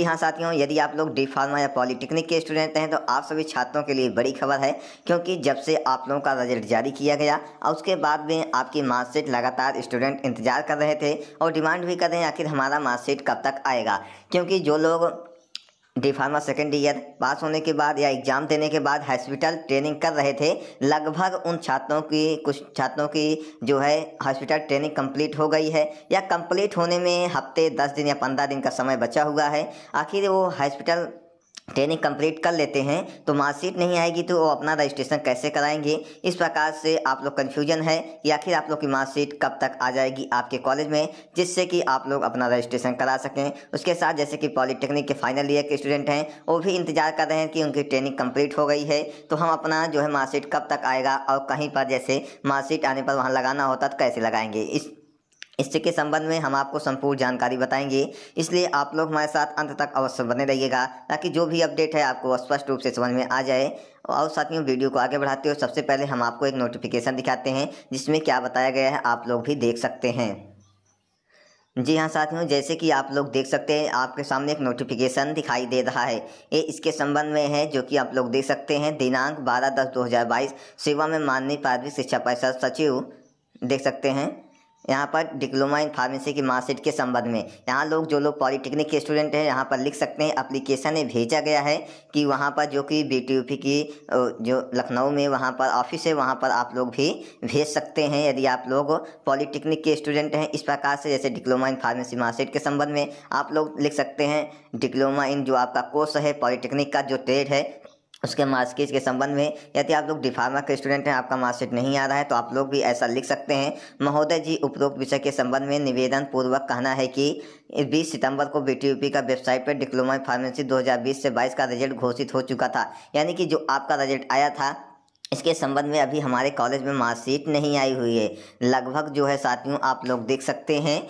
जी हाँ साथियों यदि आप लोग डी फार्मा या पॉलिटेक्निक के स्टूडेंट हैं तो आप सभी छात्रों के लिए बड़ी खबर है क्योंकि जब से आप लोगों का रिजल्ट जारी किया गया और उसके बाद में आपकी मार्कशीट लगातार स्टूडेंट इंतजार कर रहे थे और डिमांड भी कर रहे हैं आखिर हमारा मार्कशीट कब तक आएगा क्योंकि जो लोग D pharma second year pass होने के बाद या एग्जाम देने के बाद हॉस्पिटल ट्रेनिंग कर रहे थे लगभग उन छात्रों की कुछ छात्रों की जो है हॉस्पिटल ट्रेनिंग कंप्लीट हो गई है या कंप्लीट होने में हफ्ते दस दिन या पंद्रह दिन का समय बचा हुआ है आखिर वो हॉस्पिटल ट्रेनिंग कंप्लीट कर लेते हैं तो मार्कशीट नहीं आएगी तो वो अपना रजिस्ट्रेशन कैसे कराएंगे इस प्रकार से आप लोग कन्फ्यूजन है कि आखिर आप लोग की मार्कशीट कब तक आ जाएगी आपके कॉलेज में जिससे कि आप लोग अपना रजिस्ट्रेशन करा सकें उसके साथ जैसे कि पॉलिटेक्निक के फाइनल ईयर के स्टूडेंट हैं वो भी इंतजार कर रहे हैं कि उनकी ट्रेनिंग कम्प्लीट हो गई है तो हम अपना जो है मार्कशीट कब तक आएगा और कहीं पर जैसे मार्कशीट आने पर वहाँ लगाना होता तो कैसे लगाएंगे इस इसके के संबंध में हम आपको संपूर्ण जानकारी बताएंगे इसलिए आप लोग हमारे साथ अंत तक अवश्य बने रहिएगा ताकि जो भी अपडेट है आपको स्पष्ट रूप से समझ में आ जाए और साथियों वीडियो को आगे बढ़ाते हो सबसे पहले हम आपको एक नोटिफिकेशन दिखाते हैं जिसमें क्या बताया गया है आप लोग भी देख सकते हैं जी हाँ साथियों जैसे कि आप लोग देख सकते हैं आपके सामने एक नोटिफिकेशन दिखाई दे रहा है ये इसके संबंध में है जो कि आप लोग देख सकते हैं दिनांक 12 दस 2022 सेवा में माननीय प्राथमिक शिक्षा परिषद सचिव देख सकते हैं यहाँ पर डिप्लोमा इन फार्मेसी की मार्कशीट के संबंध में यहाँ लोग जो लोग पॉलिटेक्निक के स्टूडेंट हैं यहाँ पर लिख सकते हैं अप्लीकेशन भेजा गया है कि वहाँ पर जो कि बी टी की जो लखनऊ में वहाँ पर ऑफिस है वहाँ पर आप लोग भी भेज सकते हैं यदि आप लोग पॉलिटेक्निक के स्टूडेंट हैं इस प्रकार से जैसे डिप्लोमा इन फार्मेसी मार्कशीट के संबंध में आप लोग लिख सकते हैं डिप्लोमा इन जो आपका कोर्स है पॉलिटेक्निक का जो ट्रेड है उसके मार्क्सिट के संबंध में यदि आप लोग डिफार्मा के स्टूडेंट हैं आपका मार्कशीट नहीं आ रहा है तो आप लोग भी ऐसा लिख सकते हैं महोदय जी उपरोक्त विषय के संबंध में निवेदन पूर्वक कहना है कि 20 सितंबर को बीटीयूपी का वेबसाइट पर डिप्लोमा फार्मेसी 2020 से 22 का रिजल्ट घोषित हो चुका था यानी कि जो आपका रिजल्ट आया था इसके संबंध में अभी हमारे कॉलेज में मार्कशीट नहीं आई हुई है लगभग जो है साथियों आप लोग देख सकते हैं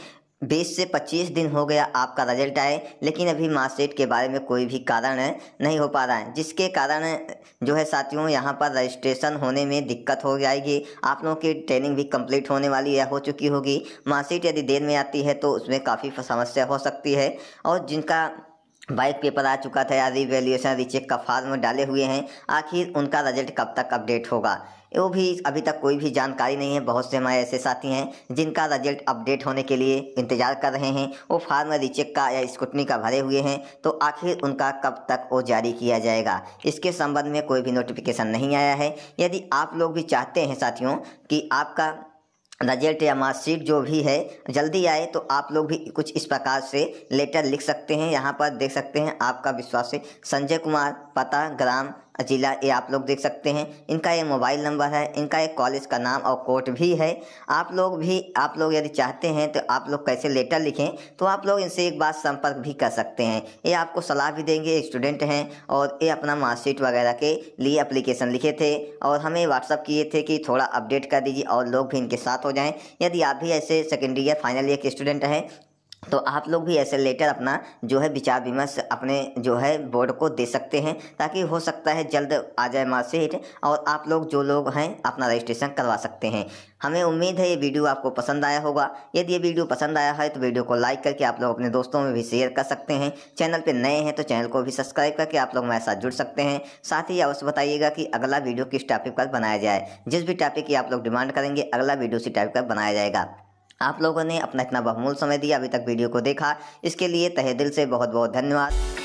बीस से पच्चीस दिन हो गया आपका रिजल्ट आए लेकिन अभी मार्कशीट के बारे में कोई भी कारण नहीं हो पा रहा है जिसके कारण जो है साथियों यहाँ पर रजिस्ट्रेशन होने में दिक्कत हो जाएगी आप लोगों की ट्रेनिंग भी कंप्लीट होने वाली या हो चुकी होगी मार्कशीट यदि देर में आती है तो उसमें काफ़ी समस्या हो सकती है और जिनका बाइक पेपर आ चुका था या रिवेल्यूशन रिचेक का फॉर्म डाले हुए हैं आखिर उनका रिजल्ट कब तक अपडेट होगा वो भी अभी तक कोई भी जानकारी नहीं है बहुत से हमारे ऐसे साथी हैं जिनका रिजल्ट अपडेट होने के लिए इंतजार कर रहे हैं वो फार्म रिचेक का या स्कूटनी का भरे हुए हैं तो आखिर उनका कब तक वो जारी किया जाएगा इसके संबंध में कोई भी नोटिफिकेशन नहीं आया है यदि आप लोग भी चाहते हैं साथियों कि आपका रिजल्ट या मार्कशीट जो भी है जल्दी आए तो आप लोग भी कुछ इस प्रकार से लेटर लिख सकते हैं यहाँ पर देख सकते हैं आपका विश्वास है संजय कुमार पता ग्राम ज़िला ये आप लोग देख सकते हैं इनका ये मोबाइल नंबर है इनका एक कॉलेज का नाम और कोर्ट भी है आप लोग भी आप लोग यदि चाहते हैं तो आप लोग कैसे लेटर लिखें तो आप लोग इनसे एक बार संपर्क भी कर सकते हैं ये आपको सलाह भी देंगे स्टूडेंट हैं और ये अपना मार्कशीट वगैरह के लिए अप्लीकेशन लिखे थे और हमें व्हाट्सअप किए थे कि थोड़ा अपडेट कर दीजिए और लोग भी इनके साथ हो जाएँ यदि आप भी ऐसे सेकेंड ईयर फाइनल ईयर के स्टूडेंट हैं तो आप लोग भी ऐसे लेटर अपना जो है विचार विमर्श अपने जो है बोर्ड को दे सकते हैं ताकि हो सकता है जल्द आ जाए मार्कशीट और आप लोग जो लोग हैं अपना रजिस्ट्रेशन करवा सकते हैं हमें उम्मीद है ये वीडियो आपको पसंद आया होगा यदि ये वीडियो पसंद आया है तो वीडियो को लाइक करके आप लोग अपने दोस्तों में भी शेयर कर सकते हैं चैनल पर नए हैं तो चैनल को भी सब्सक्राइब करके आप लोग हमारे साथ जुड़ सकते हैं साथ ही अवश्य बताइएगा कि अगला वीडियो किस टॉपिक पर बनाया जाए जिस भी टॉपिक की आप लोग डिमांड करेंगे अगला वीडियो उसी टॉपिक पर बनाया जाएगा आप लोगों ने अपना इतना बहुमूल समय दिया अभी तक वीडियो को देखा इसके लिए तहे दिल से बहुत बहुत धन्यवाद